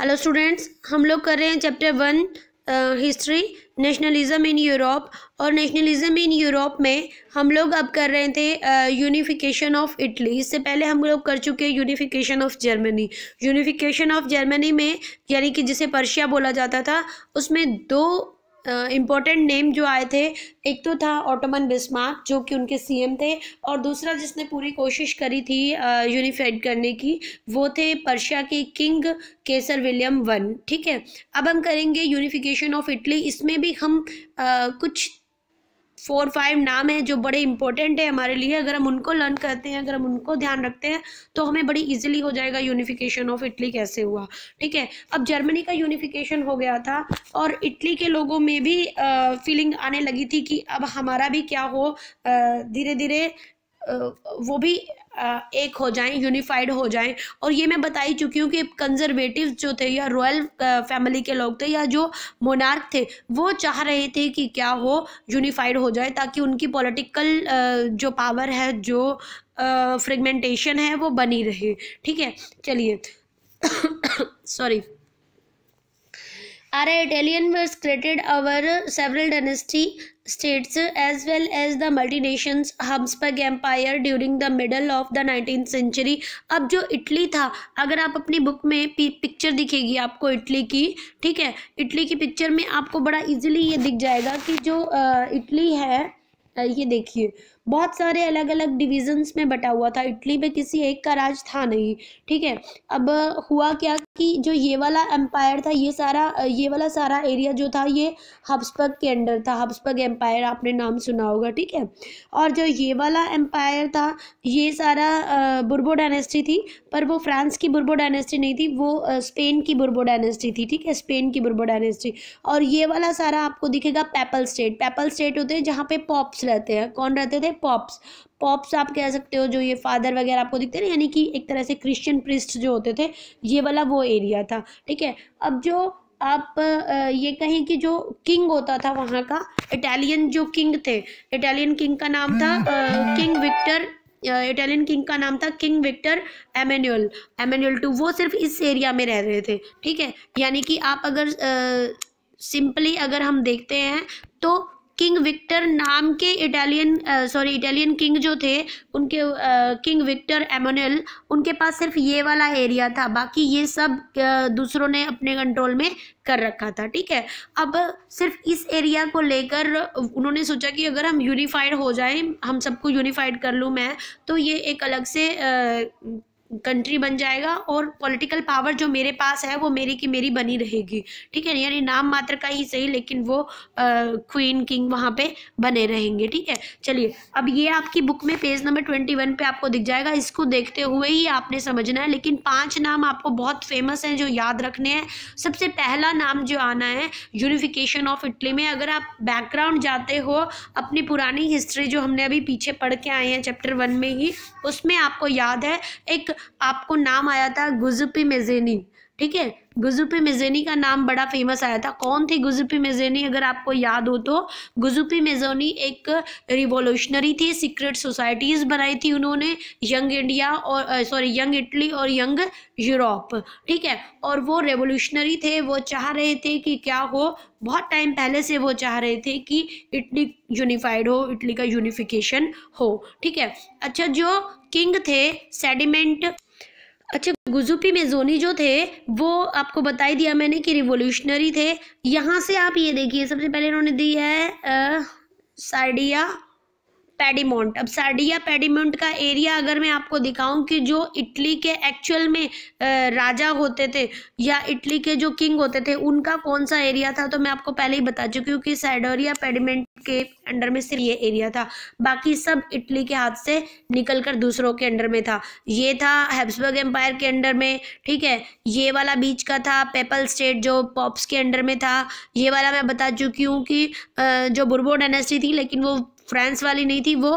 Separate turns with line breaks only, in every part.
Hello students हम लोग कर रहे हैं chapter one history nationalism in Europe और नेशनलिज्म इन यूरोप में हम लोग अब कर रहे थे यूनिफिकेशन ऑफ इटली इससे पहले हम लोग कर चुके हैं unification of Germany unification of Germany में यानी कि जिसे पर्शिया बोला जाता था उसमें दो इम्पोर्टेंट नेम जो आए थे एक तो था ऑटोमन बिस्मार्क जो कि उनके सीएम थे और दूसरा जिसने पूरी कोशिश करी थी यूनिफाइड करने की वो थे पर्शिया के किंग केसर विलियम वन ठीक है अब हम करेंगे यूनिफिकेशन ऑफ इटली इसमें भी हम आ, कुछ फोर फाइव नाम है जो बड़े इंपॉर्टेंट है हमारे लिए अगर हम उनको लर्न करते हैं अगर हम उनको ध्यान रखते हैं तो हमें बड़ी इजीली हो जाएगा यूनिफिकेशन ऑफ इटली कैसे हुआ ठीक है अब जर्मनी का यूनिफिकेशन हो गया था और इटली के लोगों में भी फीलिंग आने लगी थी कि अब हमारा भी क्या हो धीरे धीरे वो भी एक हो जाएं यूनिफाइड हो जाएं और ये मैं बता ही चुकी हूँ कि कंजर्वेटिव जो थे या रॉयल फैमिली के लोग थे या जो मोनार्क थे वो चाह रहे थे कि क्या हो यूनिफाइड हो जाए ताकि उनकी पॉलिटिकल जो पावर है जो फ्रेगमेंटेशन है वो बनी रहे ठीक है चलिए sorry Ara Italian were created over several dynasty states as well as the multinations Habsburg empire during the middle of the nineteen century अब जो इटली था अगर आप अपनी बुक में पिक्चर दिखेगी आपको इटली की ठीक है इटली की पिक्चर में आपको बड़ा इजीली ये दिख जाएगा कि जो इटली है ये देखिए बहुत सारे अलग अलग डिविजन्स में बटा हुआ था इटली में किसी एक का राज था नहीं ठीक है अब हुआ क्या कि जो ये वाला एम्पायर था ये सारा ये वाला सारा एरिया जो था ये हब्सबर्ग के अंडर था हब्सबर्ग एम्पायर आपने नाम सुना होगा ठीक है और जो ये वाला एम्पायर था ये सारा बुरबो डायनेस्टी थी पर वो फ्रांस की बुरबो डायनेस्टी नहीं थी वो स्पेन की बुरबो डायनेस्टी थी ठीक है स्पेन की बुरबो डायनेस्टी और ये वाला सारा आपको दिखेगा पेपल स्टेट पेपल स्टेट होते हैं जहाँ पे पॉप्स रहते हैं कौन रहते थे पॉप्स पॉप्स आप कह सकते हो जो ये फादर वगैरह आपको दिखते हैं यानी कि एक तरह से क्रिश्चियन प्रिस्ट जो होते थे ये वाला वो एरिया था ठीक है अब जो आप ये कहें कि जो किंग होता था वहाँ का इटालियन जो किंग थे इटालियन किंग का नाम था किंग विक्टर इटालियन किंग का नाम था king Victor Emmanuel Emmanuel two वो सिर्फ इस एरिया में रह रहे थे ठीक है यानी कि आप अगर सिंपली अगर हम देखते हैं तो किंग विक्टर नाम के इटालियन सॉरी इटालियन किंग जो थे उनके किंग विक्टर एमोनल उनके पास सिर्फ ये वाला एरिया था बाकी ये सब दूसरों ने अपने कंट्रोल में कर रखा था ठीक है अब सिर्फ इस एरिया को लेकर उन्होंने सोचा कि अगर हम यूनिफाइड हो जाएं हम सबको यूनिफाइड कर लूँ मैं तो ये एक अलग से कंट्री बन जाएगा और पॉलिटिकल पावर जो मेरे पास है वो मेरी की मेरी बनी रहेगी ठीक है यानी नाम मात्र का ही सही लेकिन वो क्वीन किंग वहाँ पे बने रहेंगे ठीक है चलिए अब ये आपकी बुक में पेज नंबर ट्वेंटी वन पे आपको दिख जाएगा इसको देखते हुए ही आपने समझना है लेकिन पांच नाम आपको बहुत फेमस हैं जो याद रखने हैं सबसे पहला नाम जो आना है यूनिफिकेशन ऑफ इटली में अगर आप बैकग्राउंड जाते हो अपनी पुरानी हिस्ट्री जो हमने अभी पीछे पढ़ के आए हैं चैप्टर वन में ही उसमें आपको याद है एक आपको नाम आया था गुजपी मेजेनी ठीक है गुजुपी मेजोनी का नाम बड़ा फेमस आया था कौन थी गुजुपी मेजोनी अगर आपको याद हो तो गुजुपी मेजोनी एक रिवोल्यूशनरी थी सीक्रेट सोसाइटीज़ बनाई थी उन्होंने यंग इंडिया और सॉरी यंग इटली और यंग यूरोप ठीक है और वो रेवोल्यूशनरी थे वो चाह रहे थे कि क्या हो बहुत टाइम पहले से वो चाह रहे थे कि इटली यूनिफाइड हो इटली का यूनिफिकेशन हो ठीक है अच्छा जो किंग थे सेडिमेंट अच्छा गुजुपी मेजोनी जो थे वो आपको बताई दिया मैंने कि रिवोल्यूशनरी थे यहाँ से आप ये देखिए सबसे पहले इन्होंने दी है आ, सार्डिया पेडीमोंट अब सार्डिया पेडीमोंट का एरिया अगर मैं आपको दिखाऊं कि जो इटली के एक्चुअल में राजा होते थे या इटली के जो किंग होते थे उनका कौन सा एरिया था तो मैं आपको पहले ही बता चुकी हूँ कि साइडोरिया पेडीमेंट के अंडर में सिर्फ ये एरिया था बाकी सब इटली के हाथ से निकल कर दूसरों के अंडर में था ये था हेब्सबर्ग एम्पायर के अंडर में ठीक है ये वाला बीच का था पेपल स्टेट जो पॉप्स के अंडर में था ये वाला मैं बता चुकी हूँ कि जो बुरबो डायनेस्टी थी लेकिन वो फ्रांस वाली नहीं थी वो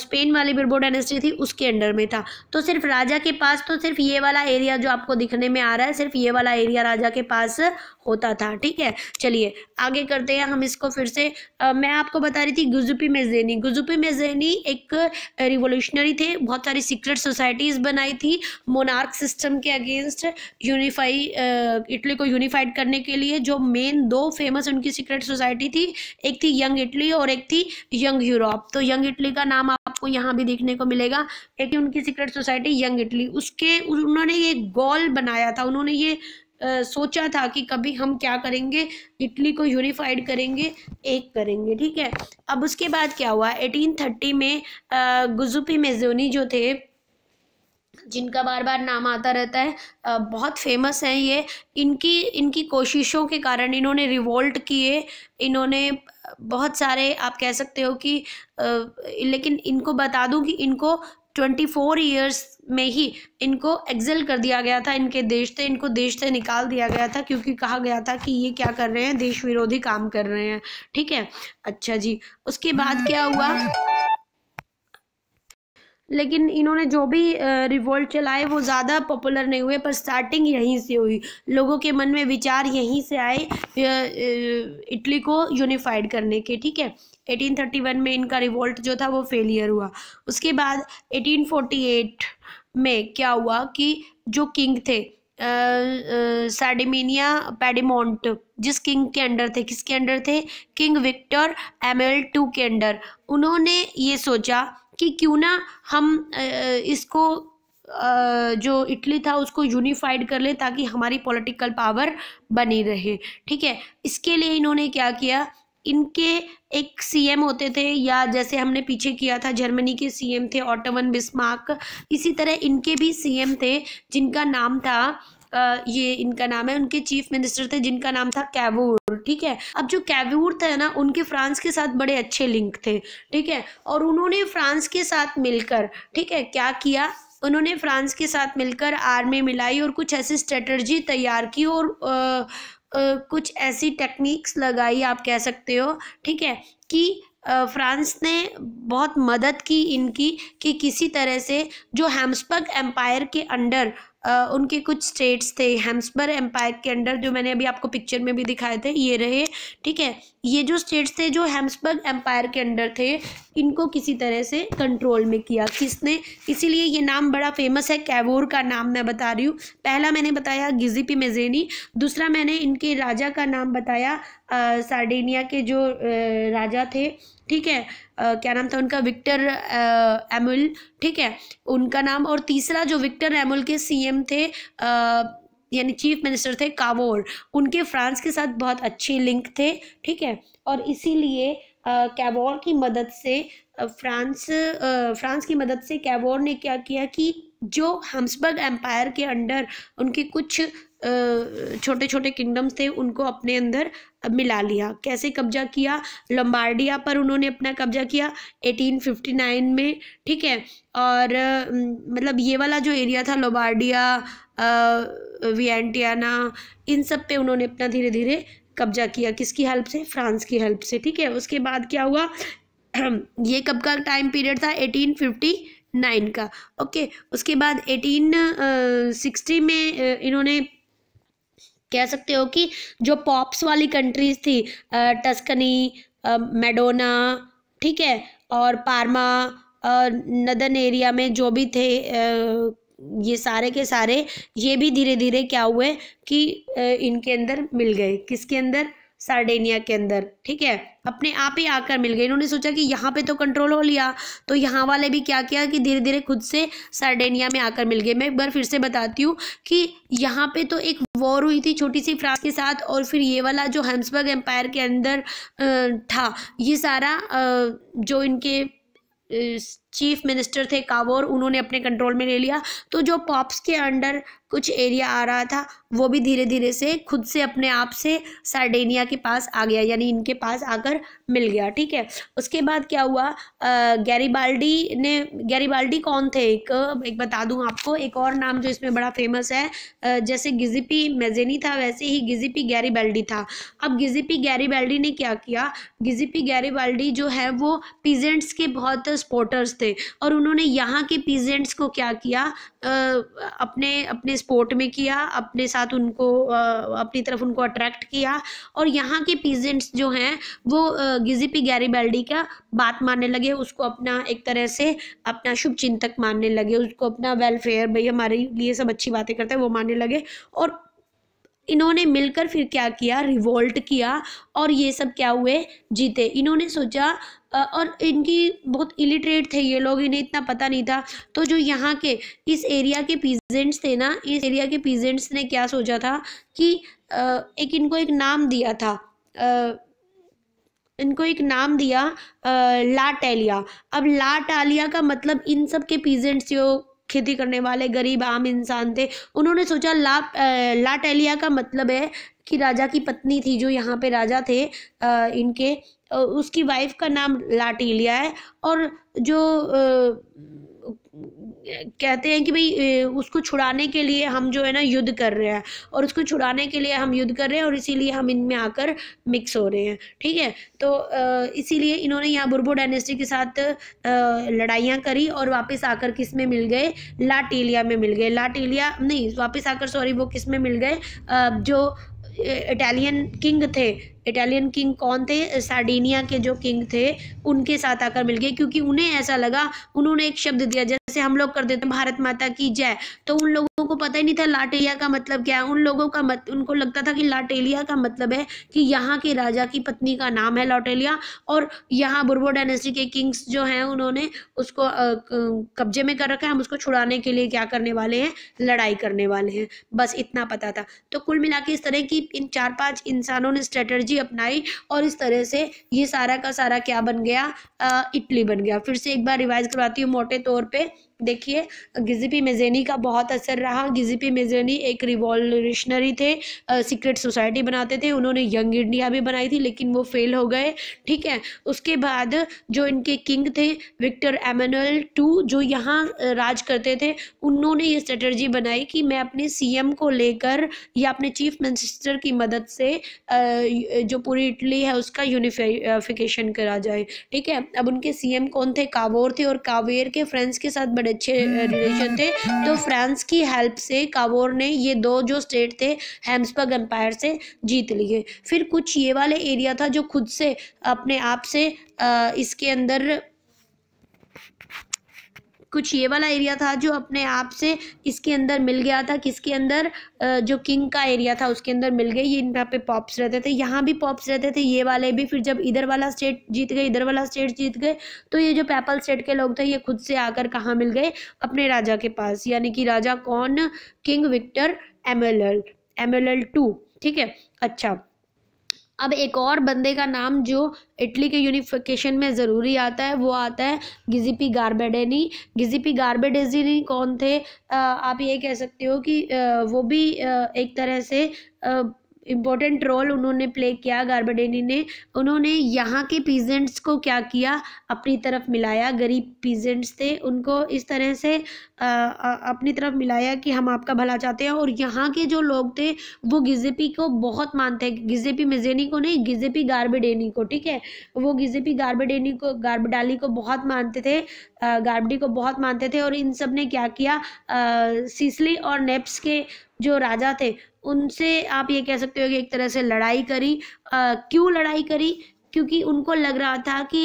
स्पेन वाली बिरबो डायनेस्टी थी उसके अंडर में था तो सिर्फ राजा के पास तो सिर्फ ये वाला एरिया जो आपको दिखने में आ रहा है सिर्फ ये वाला एरिया राजा के पास होता था ठीक है चलिए आगे करते हैं हम इसको फिर से आ, मैं आपको बता रही थी गुजुपी मेजेनी गुजुपी मेजेनी एक रिवोल्यूशनरी थे बहुत सारी सीक्रेट सोसाइटीज़ बनाई थी मोनार्क सिस्टम के अगेंस्ट यूनिफाई इटली को यूनिफाइड करने के लिए जो मेन दो फेमस उनकी सीक्रेट सोसाइटी थी एक थी यंग इटली और एक थी यंग यूरोप तो यंग इटली का नाम आपको यहाँ भी देखने को मिलेगा एक उनकी सीक्रेट सोसाइटी यंग इटली उसके उन्होंने ये गोल बनाया था उन्होंने ये सोचा था कि कभी हम क्या करेंगे इटली को यूनिफाइड करेंगे एक करेंगे ठीक है अब उसके बाद क्या हुआ 1830 में गुजुपी मेजोनी जो थे जिनका बार बार नाम आता रहता है बहुत फेमस हैं ये इनकी इनकी कोशिशों के कारण इन्होंने रिवोल्ट किए इन्होंने बहुत सारे आप कह सकते हो कि लेकिन इनको बता दूं कि इनको ट्वेंटी फोर ईयर्स में ही इनको एक्सेल कर दिया गया था इनके देश से इनको देश से निकाल दिया गया था क्योंकि कहा गया था कि ये क्या कर रहे हैं देश विरोधी काम कर रहे हैं ठीक है अच्छा जी उसके बाद क्या हुआ लेकिन इन्होंने जो भी रिवोल्ट चलाए वो ज़्यादा पॉपुलर नहीं हुए पर स्टार्टिंग यहीं से हुई लोगों के मन में विचार यहीं से आए इटली को यूनिफाइड करने के ठीक है 1831 में इनका रिवोल्ट जो था वो फेलियर हुआ उसके बाद 1848 में क्या हुआ कि जो किंग थे साडिमिनिया पेडिमोंट जिस किंग के अंडर थे किसके अंडर थे किंग विक्टर एम टू के अंडर उन्होंने ये सोचा कि क्यों ना हम इसको जो इटली था उसको यूनिफाइड कर लें ताकि हमारी पॉलिटिकल पावर बनी रहे ठीक है इसके लिए इन्होंने क्या किया इनके एक सीएम होते थे या जैसे हमने पीछे किया था जर्मनी के सीएम थे ऑटोवन बिस्मार्क इसी तरह इनके भी सीएम थे जिनका नाम था ये इनका नाम है उनके चीफ मिनिस्टर थे जिनका नाम था कैवूर ठीक है अब जो कैवूर था ना उनके फ्रांस के साथ बड़े अच्छे लिंक थे ठीक है और उन्होंने फ्रांस के साथ मिलकर ठीक है क्या किया उन्होंने फ्रांस के साथ मिलकर आर्मी मिलाई और कुछ ऐसी स्ट्रेटर्जी तैयार की और आ, आ, कुछ ऐसी टेक्निक्स लगाई आप कह सकते हो ठीक है कि फ्रांस ने बहुत मदद की इनकी कि किसी तरह से जो हेम्सबर्ग एम्पायर के अंडर उनके कुछ स्टेट्स थे हेम्सबर्ग एम्पायर के अंडर जो मैंने अभी आपको पिक्चर में भी दिखाए थे ये रहे ठीक है ये जो स्टेट्स थे जो हेम्सबर्ग एम्पायर के अंडर थे इनको किसी तरह से कंट्रोल में किया किसने इसीलिए ये नाम बड़ा फेमस है कैवोर का नाम मैं बता रही हूँ पहला मैंने बताया गिजिपी मेजेनी दूसरा मैंने इनके राजा का नाम बताया आ, सार्डेनिया के जो आ, राजा थे ठीक है आ, क्या नाम था उनका विक्टर एमुल ठीक है उनका नाम और तीसरा जो विक्टर एमुल के सीएम थे आ, यानी चीफ मिनिस्टर थे कावोर उनके फ्रांस के साथ बहुत अच्छे लिंक थे ठीक है और इसीलिए कैबोर की मदद से फ्रांस फ्रांस की मदद से कैबोर ने क्या किया कि जो हम्सबर्ग एम्पायर के अंडर उनके कुछ छोटे छोटे किंगडम्स थे उनको अपने अंदर मिला लिया कैसे कब्जा किया लम्बार्डिया पर उन्होंने अपना कब्जा किया 1859 में ठीक है और मतलब ये वाला जो एरिया था लोबार्डिया वियंटियाना इन सब पे उन्होंने अपना धीरे धीरे कब्जा किया किसकी हेल्प से फ्रांस की हेल्प से ठीक है उसके बाद क्या हुआ ये कब का टाइम पीरियड था एटीन फिफ्टी नाइन का ओके उसके बाद एटीन सिक्सटी में इन्होंने कह सकते हो कि जो पॉप्स वाली कंट्रीज थी टस्कनी मेडोना ठीक है और पारमा नदन एरिया में जो भी थे ये सारे के सारे ये भी धीरे धीरे क्या हुए कि इनके अंदर मिल गए किसके अंदर सार्डेनिया के अंदर ठीक है अपने आप ही आकर मिल गए इन्होंने सोचा कि यहाँ पे तो कंट्रोल हो लिया तो यहाँ वाले भी क्या किया कि धीरे धीरे खुद से सार्डेनिया में आकर मिल गए मैं एक बार फिर से बताती हूँ कि यहाँ पे तो एक वॉर हुई थी छोटी सी फ्रांस के साथ और फिर ये वाला जो हेम्सबर्ग एम्पायर के अंदर था ये सारा जो इनके चीफ मिनिस्टर थे कावोर उन्होंने अपने कंट्रोल में ले लिया तो जो पॉप्स के अंडर कुछ एरिया आ रहा था वो भी धीरे धीरे से खुद से अपने आप से सार्डेनिया के पास आ गया यानी इनके पास आकर मिल गया ठीक है उसके बाद क्या हुआ गैरीबाल्डी ने गैरीबाल्डी कौन थे एक एक बता दूं आपको एक और नाम जो इसमें बड़ा फेमस है जैसे गिजिपी मेजेनी था वैसे ही गिजिपी गैरीबाल्डी था अब गिजिपी गैरीबाल्डी ने क्या किया गिजिपी गैरीबाल्डी जो है वो पीजेंट्स के बहुत सपोर्टर्स थे थे और उन्होंने यहाँ के पीजेंट्स को क्या किया आ, अपने अपने स्पोर्ट में किया अपने साथ उनको आ, अपनी तरफ उनको अट्रैक्ट किया और यहाँ के पीजेंट्स जो हैं वो गिजिपी गैरीबेल्डी का बात मानने लगे उसको अपना एक तरह से अपना शुभ चिंतक मानने लगे उसको अपना वेलफेयर भाई हमारे लिए सब अच्छी बातें करते हैं वो मानने लगे और इन्होंने मिलकर फिर क्या किया रिवोल्ट किया और ये सब क्या हुए जीते इन्होंने सोचा और इनकी बहुत इलिटरेट थे ये लोग इन्हें इतना पता नहीं था तो जो यहाँ के इस एरिया के पीजेंट्स थे ना इस एरिया के पीजेंट्स ने क्या सोचा था कि एक इनको एक नाम दिया था इनको एक नाम दिया लाटेलिया अब लाटालिया का मतलब इन सब के पीजेंट्स जो खेती करने वाले गरीब आम इंसान थे उन्होंने सोचा ला लाटेलिया का मतलब है कि राजा की पत्नी थी जो यहाँ पे राजा थे आ, इनके उसकी वाइफ का नाम लाटेलिया है और जो आ, कहते हैं कि भाई उसको छुड़ाने के लिए हम जो है ना युद्ध कर रहे हैं और उसको छुड़ाने के लिए हम युद्ध कर रहे हैं और इसीलिए हम इनमें आकर मिक्स हो रहे हैं ठीक है तो इसीलिए इन्होंने यहाँ बुरबो डायनेस्टी के साथ लड़ाइयाँ करी और वापस आकर किस में मिल गए लाटीलिया में मिल गए लाटीलिया नहीं वापस आकर सॉरी वो किस में मिल गए जो इटालियन किंग थे इटालियन किंग कौन थे सार्डिनिया के जो किंग थे उनके साथ आकर मिल गए क्योंकि उन्हें ऐसा लगा उन्होंने एक शब्द दिया जैसे हम लोग कर देते हैं भारत माता की जय तो उन लोगों लोगों को पता ही नहीं था लाटेलिया का मतलब क्या है उन लोगों का मत उनको लगता था कि लाटेलिया का मतलब है कि यहाँ के राजा की पत्नी का नाम है लाटेलिया और यहाँ बुरबो डायनेस्टी के किंग्स जो हैं उन्होंने उसको कब्जे में कर रखा है हम उसको छुड़ाने के लिए क्या करने वाले हैं लड़ाई करने वाले हैं बस इतना पता था तो कुल मिला इस तरह की इन चार पाँच इंसानों ने स्ट्रेटर्जी अपनाई और इस तरह से ये सारा का सारा क्या बन गया इटली बन गया फिर से एक बार रिवाइज करवाती हूँ मोटे तौर पर देखिए गिजिपी मेजेनी का बहुत असर रहा गिजिपी मेजेनी एक रिवॉल्यूशनरी थे सीक्रेट सोसाइटी बनाते थे उन्होंने यंग इंडिया भी बनाई थी लेकिन वो फेल हो गए ठीक है उसके बाद जो इनके किंग थे विक्टर एमनुअल टू जो यहाँ राज करते थे उन्होंने ये स्ट्रेटर्जी बनाई कि मैं अपने सी को लेकर या अपने चीफ मिनिस्टर की मदद से जो पूरी इटली है उसका यूनिफिकेशन करा जाए ठीक है अब उनके सी कौन थे कावोर थे और कावेर के फ्रेंड्स के साथ बड़े अच्छे रिलेशन हम्म, हम्म। थे तो फ्रांस की हेल्प से काबोर ने ये दो जो स्टेट थे हेम्सबर्ग एम्पायर से जीत लिए फिर कुछ ये वाले एरिया था जो खुद से अपने आप से इसके अंदर कुछ ये वाला एरिया था जो अपने आप से किसके अंदर मिल गया था किसके अंदर जो किंग का एरिया था उसके अंदर मिल गए ये यहाँ पे पॉप्स रहते थे यहाँ भी पॉप्स रहते थे ये वाले भी फिर जब इधर वाला स्टेट जीत गए इधर वाला स्टेट जीत गए तो ये जो पैपल स्टेट के लोग थे ये खुद से आकर कहाँ मिल गए अपने राजा के पास यानी कि राजा कौन king Victor Emmanuel two ठीक है अच्छा अब एक और बंदे का नाम जो इटली के यूनिफिकेशन में ज़रूरी आता है वो आता है गिजिपी गारबेडेनी गिजिपी गार्बेडेजिनी कौन थे आप ये कह सकते हो कि वो भी एक तरह से आ, इम्पोर्टेंट रोल उन्होंने प्ले किया गार्बेडेनी ने उन्होंने यहाँ के पीजेंट्स को क्या किया अपनी तरफ मिलाया गरीब पीजेंट्स थे उनको इस तरह से आ, आ, अपनी तरफ मिलाया कि हम आपका भला चाहते हैं और यहाँ के जो लोग थे वो गिजेपी को बहुत मानते हैं गिजेपी मिजेनी को नहीं गिजेपी गार्बेडेनी को ठीक है वो गिजेपी गार्बेडेनी को गार्बडाली को बहुत मानते थे गार्बडी को बहुत मानते थे और इन सब ने क्या किया सीसली और नेप्स के जो राजा थे उनसे आप ये कह सकते हो कि एक तरह से लड़ाई करी क्यों लड़ाई करी क्योंकि उनको लग रहा था कि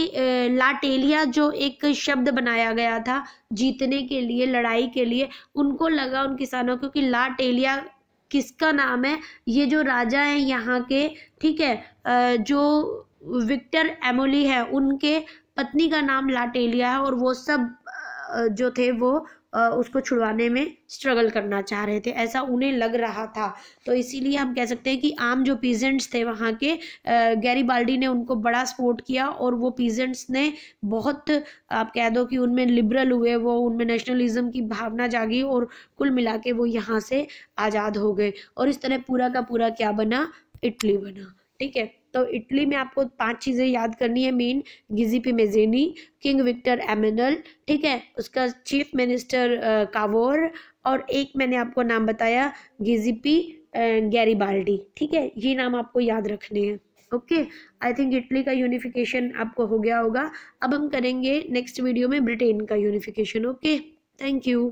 लाटेलिया जो एक शब्द बनाया गया था जीतने के लिए लड़ाई के लिए उनको लगा उन किसानों को कि लाटेलिया किसका नाम है ये जो राजा हैं यहाँ के ठीक है जो विक्टर एमोली है उनके पत्नी का नाम लाटेलिया है और वो सब जो थे वो उसको छुड़वाने में स्ट्रगल करना चाह रहे थे ऐसा उन्हें लग रहा था तो इसीलिए हम कह सकते हैं कि आम जो पीजेंट्स थे वहाँ के गैरी बाल्डी ने उनको बड़ा सपोर्ट किया और वो पीजेंट्स ने बहुत आप कह दो कि उनमें लिबरल हुए वो उनमें नेशनलिज्म की भावना जागी और कुल मिला के वो यहाँ से आज़ाद हो गए और इस तरह पूरा का पूरा क्या बना इटली बना ठीक है तो इटली में आपको पांच चीज़ें याद करनी है main Giuseppe Mazzini king Victor Emmanuel ठीक है उसका चीफ मिनिस्टर कावोर और एक मैंने आपको नाम बताया गिजीपी गैरीबाल्डी ठीक है ये नाम आपको याद रखने हैं ओके आई थिंक इटली का यूनिफिकेशन आपको हो गया होगा अब हम करेंगे नेक्स्ट वीडियो में ब्रिटेन का यूनिफिकेशन ओके थैंक यू